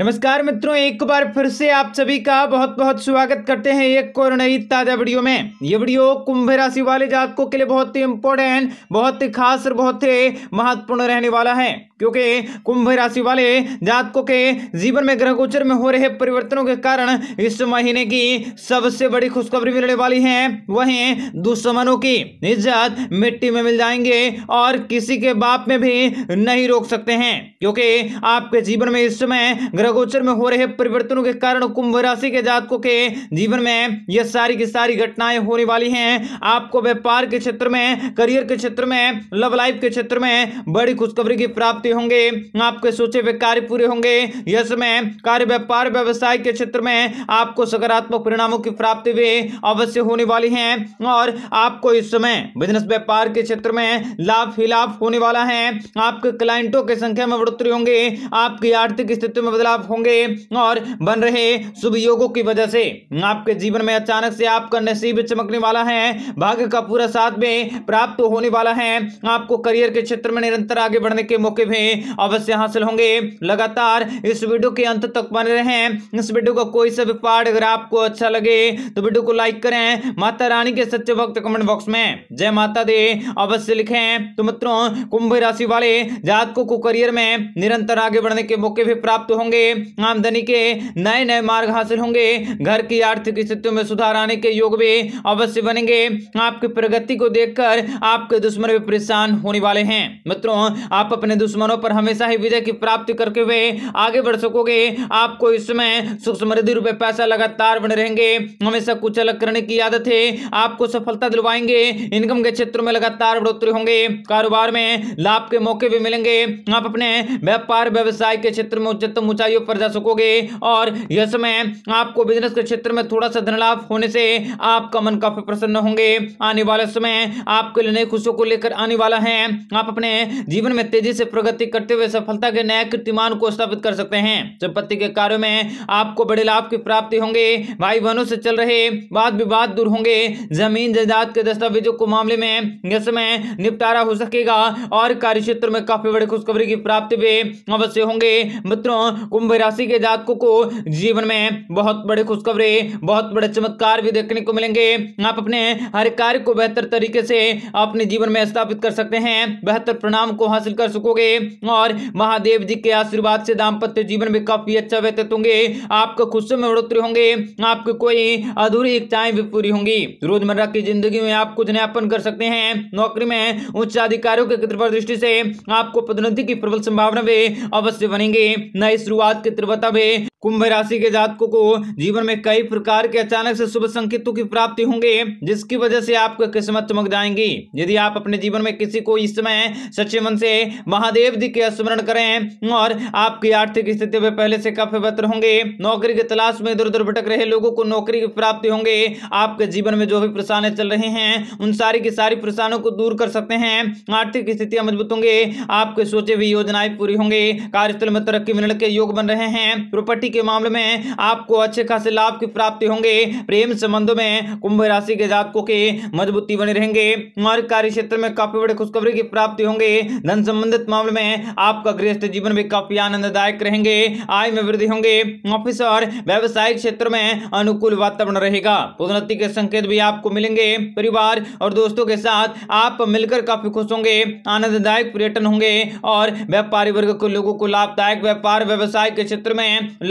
नमस्कार मित्रों एक बार फिर से आप सभी का बहुत बहुत स्वागत करते हैं एक और नई ताज़ा वीडियो में ये वीडियो कुंभ राशि वाले जातकों के लिए बहुत ही इंपॉर्टेंट बहुत ही खास और बहुत ही महत्वपूर्ण रहने वाला है क्योंकि कुंभ राशि वाले जातकों के जीवन में ग्रह गोचर में हो रहे परिवर्तनों के कारण इस महीने की सबसे बड़ी खुशखबरी मिलने वाली है वही दुश्मनों की इज्जत मिट्टी में मिल जाएंगे और किसी के बाप में भी नहीं रोक सकते हैं क्योंकि आपके जीवन में इस समय ग्रह ग्रह गोचर में हो रहे परिवर्तनों के कारण कुंभ राशि के जातकों के जीवन में यह सारी की सारी घटनाएं होने वाली हैं आपको व्यापार के क्षेत्र में करियर के क्षेत्र में लव लाइफ के क्षेत्र में बड़ी खुशखबरी की प्राप्ति होंगे आपके सोचे हुए कार्य पूरे होंगे यह समय कार्य व्यापार व्यवसाय के क्षेत्र में आपको सकारात्मक परिणामों की प्राप्ति भी अवश्य होने वाली है और आपको इस समय बिजनेस व्यापार के क्षेत्र में लाभ ही लाभ होने वाला है आपके क्लाइंटों की संख्या में बढ़ोतरी होंगे आपकी आर्थिक स्थिति में बदलाव आप होंगे और बन रहे शुभ योगों की वजह से आपके जीवन में अचानक से आपका नसीब चमकने वाला है भाग्य का पूरा साथ में प्राप्त होने वाला है आपको करियर के क्षेत्र में निरंतर आगे बढ़ने के मौके भी अवश्य हासिल होंगे लगातार इस वीडियो के अंत तक बने रहे इस वीडियो का कोई सा भी पार्ट अगर आपको अच्छा लगे तो वीडियो को लाइक करें माता रानी के सच्चे भक्त कमेंट बॉक्स में जय माता दे अवश्य लिखें तो मित्रों कुंभ राशि वाले जातकों को करियर में निरंतर आगे बढ़ने के मौके भी प्राप्त होंगे आमदनी के नए नए मार्ग हासिल होंगे घर की आर्थिक स्थितियों में सुधार आने के योग भी अवश्य बनेंगे आपकी प्रगति को देखकर आपके दुश्मन भी परेशान होने वाले हैं मित्रों आप अपने दुश्मनों पर हमेशा ही विजय की प्राप्ति करके हुए आगे बढ़ सकोगे आपको इस समय सुख समृद्धि रुपए पैसा लगातार बने रहेंगे हमेशा कुछ अलग करने की आदत है आपको सफलता दिलवाएंगे इनकम के क्षेत्रों में लगातार बढ़ोतरी होंगे कारोबार में लाभ के मौके भी मिलेंगे आप अपने व्यापार व्यवसाय के क्षेत्र में उच्चतम ऊंचाई उपयोग ऊपर जा सकोगे और यह समय आपको बिजनेस के क्षेत्र में थोड़ा सा धनलाभ होने से आपका मन काफी प्रसन्न होंगे आने वाले समय आपके लिए नई खुशियों को लेकर आने वाला है आप अपने जीवन में तेजी से प्रगति करते हुए सफलता के नए कीर्तिमान को स्थापित कर सकते हैं संपत्ति के कार्यों में आपको बड़े लाभ की प्राप्ति होंगे भाई बहनों से चल रहे वाद विवाद दूर होंगे जमीन जायदाद के दस्तावेजों को मामले में यह समय निपटारा हो सकेगा और कार्य क्षेत्र में काफी बड़ी खुशखबरी की प्राप्ति भी अवश्य होंगे मित्रों को कुंभ राशि के जातकों को जीवन में बहुत बड़े खुशखबरी बहुत बड़े चमत्कार भी देखने को मिलेंगे आप अपने हर कार्य को बेहतर तरीके से अपने जीवन में स्थापित कर सकते हैं बेहतर परिणाम को हासिल कर सकोगे और महादेव जी के आशीर्वाद से दाम्पत्य जीवन में काफी अच्छा व्यतीत होंगे आपको खुश में बढ़ोतरी होंगे आपकी कोई अधूरी इच्छाएं भी पूरी होंगी रोजमर्रा की जिंदगी में आप कुछ न्यापन कर सकते हैं नौकरी में उच्च अधिकारियों के कृपा दृष्टि से आपको पदोन्नति की प्रबल संभावना भी अवश्य बनेंगे नई शुरुआत बात के त्रिवता में कुंभ राशि के जातकों को जीवन में कई प्रकार के अचानक से शुभ संकेतों की प्राप्ति होंगे जिसकी वजह से आपको किस्मत चमक जाएंगी यदि आप अपने जीवन में किसी को इस समय सच्चे मन से महादेव जी के स्मरण करें और आपकी आर्थिक स्थिति में पहले से काफी बेहतर होंगे नौकरी की तलाश में इधर उधर भटक रहे लोगों को नौकरी की प्राप्ति होंगे आपके जीवन में जो भी परेशानियां चल रहे हैं उन सारी की सारी परेशानियों को दूर कर सकते हैं आर्थिक स्थितियां मजबूत होंगे आपके सोचे हुई योजनाएं पूरी होंगे कार्यस्थल में तरक्की मिलने के योग बन रहे हैं प्रॉपर्टी संपत्ति के मामले में आपको अच्छे खासे लाभ की प्राप्ति होंगे प्रेम संबंधों में कुंभ राशि के जातकों के मजबूती बने रहेंगे और कार्य क्षेत्र में काफी बड़े खुशखबरी की प्राप्ति होंगे धन संबंधित मामले में आपका गृहस्थ जीवन भी काफी आनंददायक रहेंगे आय में वृद्धि होंगे ऑफिस और व्यवसायिक क्षेत्र में अनुकूल वातावरण रहेगा उन्नति के संकेत भी आपको मिलेंगे परिवार और दोस्तों के साथ आप मिलकर काफी खुश होंगे आनंददायक पर्यटन होंगे और व्यापारी वर्ग को लोगों को लाभदायक व्यापार व्यवसाय के क्षेत्र में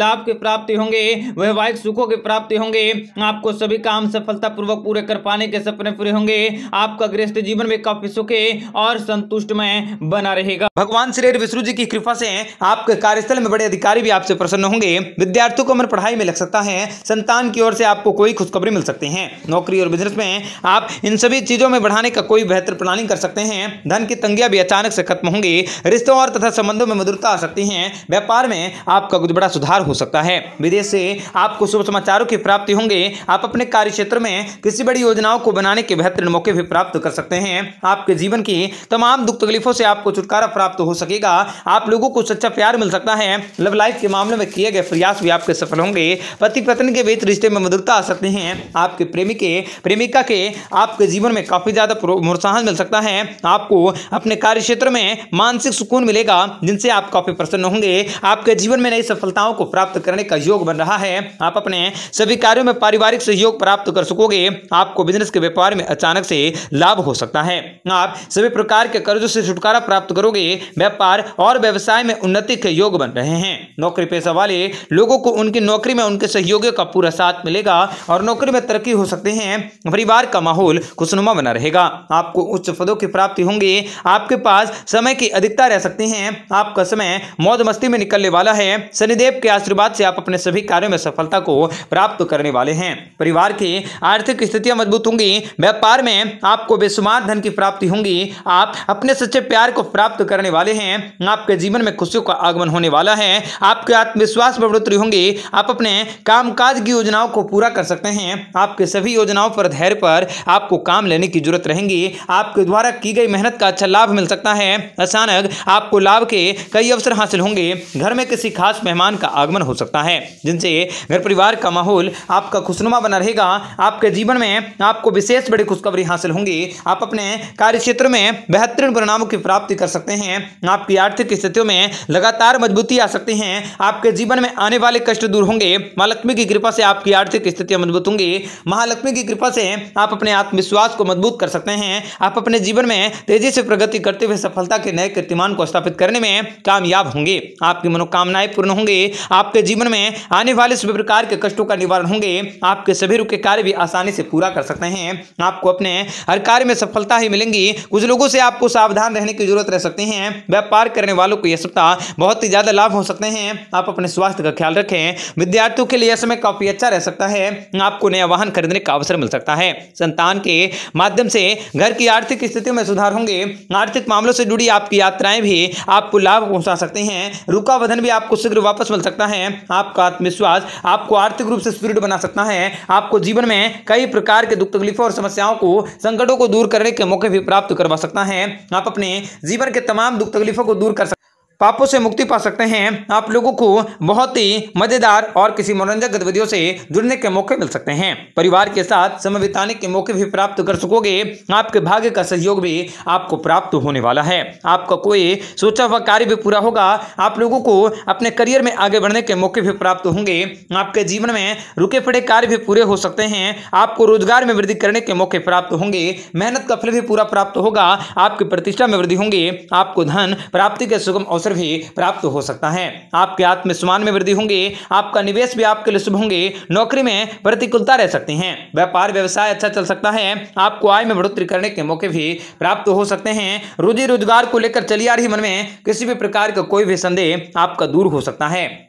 लाभ की प्राप्ति होंगे वैवाहिक सुखों की प्राप्ति होंगे आपको सभी काम सफलतापूर्वक पूरे कर पाने के सपने पूरे होंगे आपका गृहस्थ जीवन में काफी सुखी और संतुष्टमय बना रहेगा भगवान श्री विष्णु जी की कृपा से आपके कार्यस्थल में बड़े अधिकारी भी आपसे प्रसन्न होंगे विद्यार्थियों को मन पढ़ाई में लग सकता है संतान की ओर से आपको कोई खुशखबरी मिल सकती है नौकरी और बिजनेस में आप इन सभी चीजों में बढ़ाने का कोई बेहतर प्लानिंग कर सकते हैं धन की तंगिया भी अचानक से खत्म होंगी रिश्तों और तथा संबंधों में मधुरता आ सकती है व्यापार में आपका कुछ बड़ा सुधार हो सकता है विदेश से आपको शुभ समाचारों की प्राप्ति होंगे आप अपने कार्य क्षेत्र में किसी बड़ी योजनाओं को बनाने के बेहतरीन मौके भी प्राप्त कर सकते हैं आपके जीवन की तमाम दुख तकलीफों से आपको छुटकारा प्राप्त हो सकेगा आप लोगों को सच्चा प्यार मिल सकता है लव लाइफ के मामले में किए गए प्रयास भी आपके सफल होंगे पति पत्नी के बीच रिश्ते में मधुरता आ सकती है आपके प्रेमी के प्रेमिका के आपके जीवन में काफी ज्यादा प्रोत्साहन मिल सकता है आपको अपने कार्य क्षेत्र में मानसिक सुकून मिलेगा जिनसे आप काफी प्रसन्न होंगे आपके जीवन में नई सफलताओं को प्राप्त प्राप्त करने का योग बन रहा है आप अपने सभी कार्यों में पारिवारिक सहयोग प्राप्त कर सकोगे आपको बिजनेस के व्यापार में अचानक से लाभ हो सकता है आप सभी प्रकार के कर्जों से छुटकारा प्राप्त करोगे व्यापार और व्यवसाय में उन्नति के योग बन रहे हैं नौकरी पेशा वाले लोगों को उनकी नौकरी में उनके सहयोगियों का पूरा साथ मिलेगा और नौकरी में तरक्की हो सकते हैं परिवार का माहौल खुशनुमा बना रहेगा आपको उच्च पदों की प्राप्ति होंगी आपके पास समय की अधिकता रह सकती है आपका समय मौज मस्ती में निकलने वाला है शनिदेव के आश्रम बाद से आप अपने सभी कार्यों में सफलता को प्राप्त करने वाले हैं परिवार की आर्थिक स्थितियां मजबूत होंगी व्यापार में आपको बेसुमार धन की प्राप्ति होंगी आप अपने सच्चे प्यार को प्राप्त करने वाले हैं आपके जीवन में खुशियों का आगमन होने वाला है आपके आत्मविश्वास में बढ़ोतरी होंगी आप अपने कामकाज की योजनाओं को पूरा कर सकते हैं आपके सभी योजनाओं पर धैर्य पर आपको काम लेने की जरूरत रहेगी आपके द्वारा की गई मेहनत का अच्छा लाभ मिल सकता है अचानक आपको लाभ के कई अवसर हासिल होंगे घर में किसी खास मेहमान का आगमन हो सकता है जिनसे घर परिवार का माहौल आपका खुशनुमा बना रहेगा आपके जीवन में आपको विशेष बड़ी खुशखबरी हासिल होंगी आप अपने कार्य क्षेत्र में बेहतरीन परिणामों की प्राप्ति कर सकते हैं आपकी आर्थिक स्थितियों में लगातार मजबूती आ सकती है आपके जीवन में आने वाले कष्ट दूर होंगे महालक्ष्मी की कृपा से आपकी आर्थिक स्थितियां मजबूत होंगी महालक्ष्मी की कृपा से आप अपने आत्मविश्वास को मजबूत कर सकते हैं आप अपने जीवन में तेजी से प्रगति करते हुए सफलता के नए कीर्तिमान को स्थापित करने में कामयाब होंगे आपकी मनोकामनाएं पूर्ण होंगी आपके आपके जीवन में आने वाले सभी प्रकार के कष्टों का निवारण होंगे आपके सभी रुके कार्य भी आसानी से पूरा कर सकते हैं आपको अपने हर कार्य में सफलता ही मिलेंगी कुछ लोगों से आपको सावधान रहने की जरूरत रह सकती है व्यापार करने वालों को यह सप्ताह बहुत ही ज्यादा लाभ हो सकते हैं आप अपने स्वास्थ्य का ख्याल रखें विद्यार्थियों के लिए यह समय काफी अच्छा रह सकता है आपको नया वाहन खरीदने का अवसर मिल सकता है संतान के माध्यम से घर की आर्थिक स्थितियों में सुधार होंगे आर्थिक मामलों से जुड़ी आपकी यात्राएं भी आपको लाभ पहुंचा सकते हैं रुका वधन भी आपको शीघ्र वापस मिल सकता है में आपका आत्मविश्वास आपको आर्थिक रूप से सुदृढ़ बना सकता है आपको जीवन में कई प्रकार के दुख तकलीफों और समस्याओं को संकटों को दूर करने के मौके भी प्राप्त करवा सकता है आप अपने जीवन के तमाम दुख तकलीफों को दूर कर सकते पापों से मुक्ति पा सकते हैं आप लोगों को बहुत ही मजेदार और किसी मनोरंजक गतिविधियों से जुड़ने के मौके मिल सकते हैं परिवार के साथ समय बिताने के मौके भी प्राप्त कर सकोगे आपके भाग्य का सहयोग भी आपको प्राप्त होने वाला है आपका कोई सोचा हुआ कार्य भी पूरा होगा आप लोगों को अपने करियर में आगे बढ़ने के मौके भी प्राप्त होंगे आपके जीवन में रुके पड़े कार्य भी पूरे हो सकते हैं आपको रोजगार में वृद्धि करने के मौके प्राप्त होंगे मेहनत का फल भी पूरा प्राप्त होगा आपकी प्रतिष्ठा में वृद्धि होंगे आपको धन प्राप्ति के सुगम अवसर अवसर भी प्राप्त हो सकता है आपके आत्मसम्मान में वृद्धि होंगी आपका निवेश भी आपके लिए शुभ होंगे नौकरी में प्रतिकूलता रह सकती है व्यापार व्यवसाय अच्छा चल सकता है आपको आय में बढ़ोतरी करने के मौके भी प्राप्त हो सकते हैं रोजी रोजगार को लेकर चली आ रही मन में किसी भी प्रकार का कोई भी संदेह आपका दूर हो सकता है